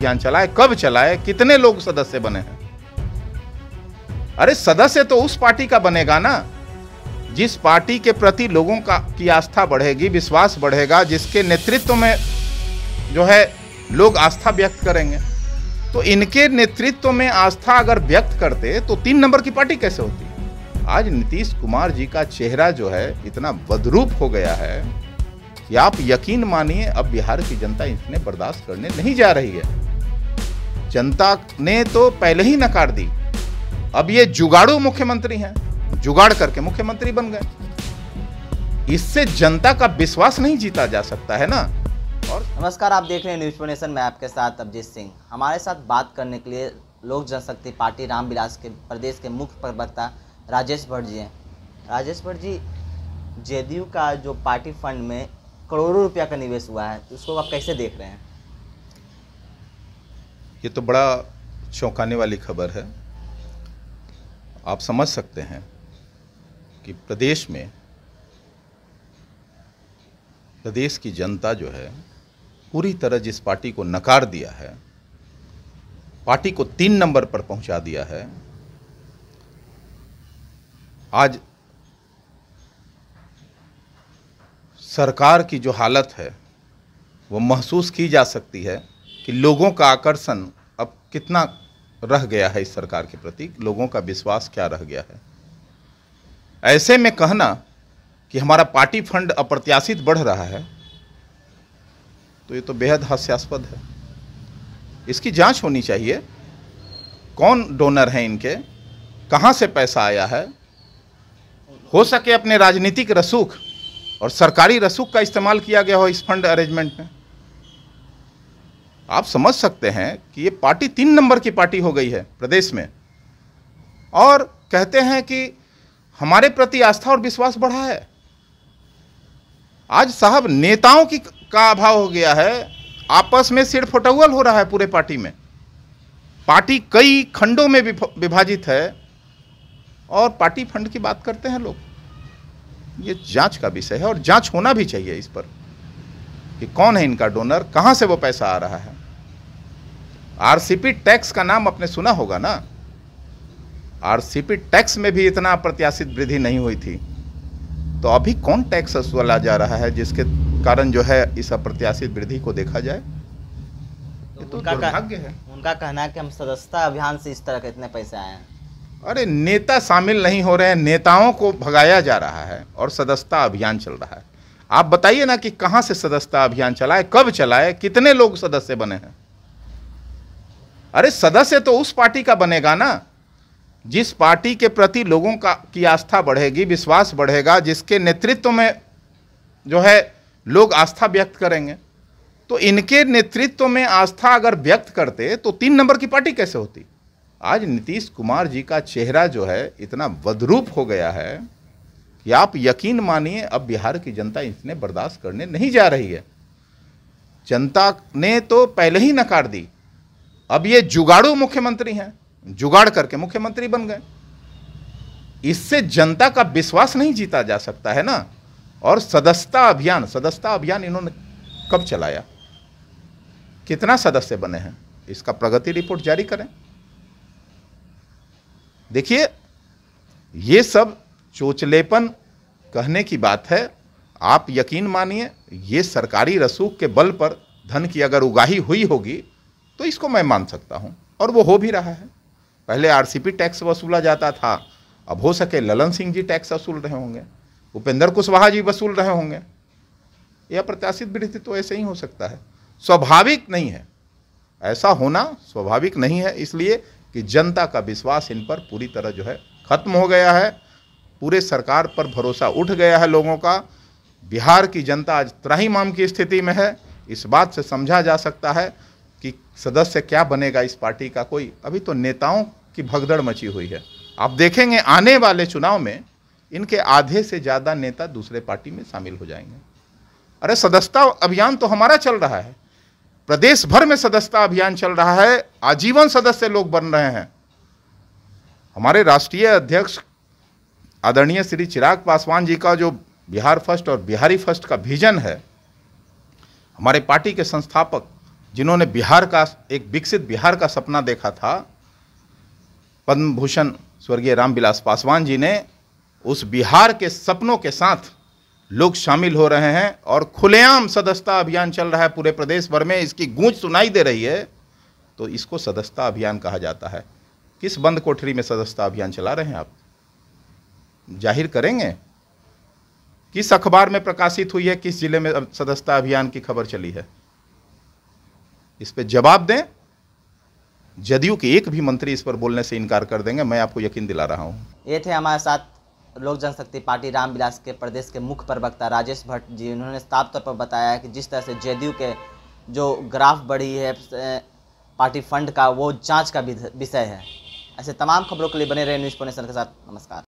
अभियान चलाए कब चलाए कितने लोग सदस्य बने हैं अरे सदस्य तो उस पार्टी का बनेगा ना जिस पार्टी के प्रति लोगों का की आस्था बढ़ेगी विश्वास बढ़ेगा जिसके नेतृत्व में जो है लोग आस्था व्यक्त करेंगे तो इनके नेतृत्व में आस्था अगर व्यक्त करते तो तीन नंबर की पार्टी कैसे होती आज नीतीश कुमार जी का चेहरा जो है इतना बदरूप हो गया है कि आप यकीन मानिए अब बिहार की जनता इतने बर्दाश्त करने नहीं जा रही है जनता ने तो पहले ही नकार दी अब ये जुगाड़ू मुख्यमंत्री हैं जुगाड़ करके मुख्यमंत्री बन गए इससे जनता का विश्वास नहीं जीता जा सकता है ना और नमस्कार आप देख रहे हैं न्यूज नेशन मैं आपके साथ अभिजीत सिंह हमारे साथ बात करने के लिए लोक जनशक्ति पार्टी रामविलास के प्रदेश के मुख्य प्रवक्ता राजेश भट्ट जी हैं राजेश भट्ट जी जेडीयू का जो पार्टी फंड में करोड़ों रुपया का निवेश हुआ है तो उसको आप कैसे देख रहे हैं ये तो बड़ा चौंकाने वाली खबर है आप समझ सकते हैं कि प्रदेश में प्रदेश की जनता जो है पूरी तरह जिस पार्टी को नकार दिया है पार्टी को तीन नंबर पर पहुंचा दिया है आज सरकार की जो हालत है वो महसूस की जा सकती है कि लोगों का आकर्षण अब कितना रह गया है इस सरकार के प्रति लोगों का विश्वास क्या रह गया है ऐसे में कहना कि हमारा पार्टी फंड अप्रत्याशित बढ़ रहा है तो ये तो बेहद हास्यास्पद है इसकी जांच होनी चाहिए कौन डोनर हैं इनके कहाँ से पैसा आया है हो सके अपने राजनीतिक रसूख और सरकारी रसूख का इस्तेमाल किया गया हो इस फंड अरेंजमेंट में आप समझ सकते हैं कि ये पार्टी तीन नंबर की पार्टी हो गई है प्रदेश में और कहते हैं कि हमारे प्रति आस्था और विश्वास बढ़ा है आज साहब नेताओं की का अभाव हो गया है आपस में सिर फटौवल हो रहा है पूरे पार्टी में पार्टी कई खंडों में विभाजित है और पार्टी फंड की बात करते हैं लोग ये जांच का विषय है और जांच होना भी चाहिए इस पर कि कौन है इनका डोनर कहां से वो पैसा आ रहा है आरसीपी टैक्स का नाम आपने सुना होगा ना आरसीपी टैक्स में भी इतना अप्रत्याशित वृद्धि नहीं हुई थी तो अभी कौन टैक्स वाला जा रहा है जिसके कारण जो है इस अप्रत्याशित वृद्धि को देखा जाए तो, तो उनका, है। उनका कहना है कि हम सदस्यता अभियान से इस तरह के इतने पैसे आए हैं अरे नेता शामिल नहीं हो रहे हैं नेताओं को भगाया जा रहा है और सदस्यता अभियान चल रहा है आप बताइए ना कि कहाँ से सदस्यता अभियान चलाए कब चलाए कितने लोग सदस्य बने हैं अरे सदस्य तो उस पार्टी का बनेगा ना जिस पार्टी के प्रति लोगों का की आस्था बढ़ेगी विश्वास बढ़ेगा जिसके नेतृत्व में जो है लोग आस्था व्यक्त करेंगे तो इनके नेतृत्व में आस्था अगर व्यक्त करते तो तीन नंबर की पार्टी कैसे होती आज नीतीश कुमार जी का चेहरा जो है इतना बदरूप हो गया है कि आप यकीन मानिए अब बिहार की जनता इतने बर्दाश्त करने नहीं जा रही है जनता ने तो पहले ही नकार दी अब ये जुगाड़ू मुख्यमंत्री हैं जुगाड़ करके मुख्यमंत्री बन गए इससे जनता का विश्वास नहीं जीता जा सकता है ना और सदस्यता अभियान सदस्यता अभियान इन्होंने कब चलाया कितना सदस्य बने हैं इसका प्रगति रिपोर्ट जारी करें देखिए ये सब चोचलेपन कहने की बात है आप यकीन मानिए ये सरकारी रसूख के बल पर धन की अगर उगाही हुई होगी तो इसको मैं मान सकता हूँ और वो हो भी रहा है पहले आरसीपी टैक्स वसूला जाता था अब हो सके ललन सिंह जी टैक्स वसूल रहे होंगे उपेंद्र कुशवाहा जी वसूल रहे होंगे यह प्रत्याशित वृद्धि तो ऐसे ही हो सकता है स्वाभाविक नहीं है ऐसा होना स्वाभाविक नहीं है इसलिए कि जनता का विश्वास इन पर पूरी तरह जो है खत्म हो गया है पूरे सरकार पर भरोसा उठ गया है लोगों का बिहार की जनता आज त्राहीमाम की स्थिति में है इस बात से समझा जा सकता है कि सदस्य क्या बनेगा इस पार्टी का कोई अभी तो नेताओं की भगदड़ मची हुई है आप देखेंगे आने वाले चुनाव में इनके आधे से ज़्यादा नेता दूसरे पार्टी में शामिल हो जाएंगे अरे सदस्यता अभियान तो हमारा चल रहा है प्रदेश भर में सदस्यता अभियान चल रहा है आजीवन सदस्य लोग बन रहे हैं हमारे राष्ट्रीय अध्यक्ष आदरणीय श्री चिराग पासवान जी का जो बिहार फर्स्ट और बिहारी फर्स्ट का विजन है हमारे पार्टी के संस्थापक जिन्होंने बिहार का एक विकसित बिहार का सपना देखा था पद्म भूषण स्वर्गीय रामविलास पासवान जी ने उस बिहार के सपनों के साथ लोग शामिल हो रहे हैं और खुलेआम सदस्यता अभियान चल रहा है पूरे प्रदेश भर में इसकी गूंज सुनाई दे रही है तो इसको सदस्यता अभियान कहा जाता है किस बंद कोठरी में सदस्यता अभियान चला रहे हैं आप जाहिर करेंगे किस अखबार में प्रकाशित हुई है किस जिले में सदस्यता अभियान की खबर चली है इस पर जवाब दें जदयू के एक भी मंत्री इस पर बोलने से इनकार कर देंगे मैं आपको यकीन दिला रहा हूँ ये थे हमारे साथ लोक जनशक्ति पार्टी रामविलास के प्रदेश के मुख्य प्रवक्ता राजेश भट्ट जी उन्होंने साफ तौर पर बताया कि जिस तरह से जेडीयू के जो ग्राफ बढ़ी है पार्टी फंड का वो जांच का विषय है ऐसे तमाम खबरों के लिए बने रहे न्यूज़ पोनेशन के साथ नमस्कार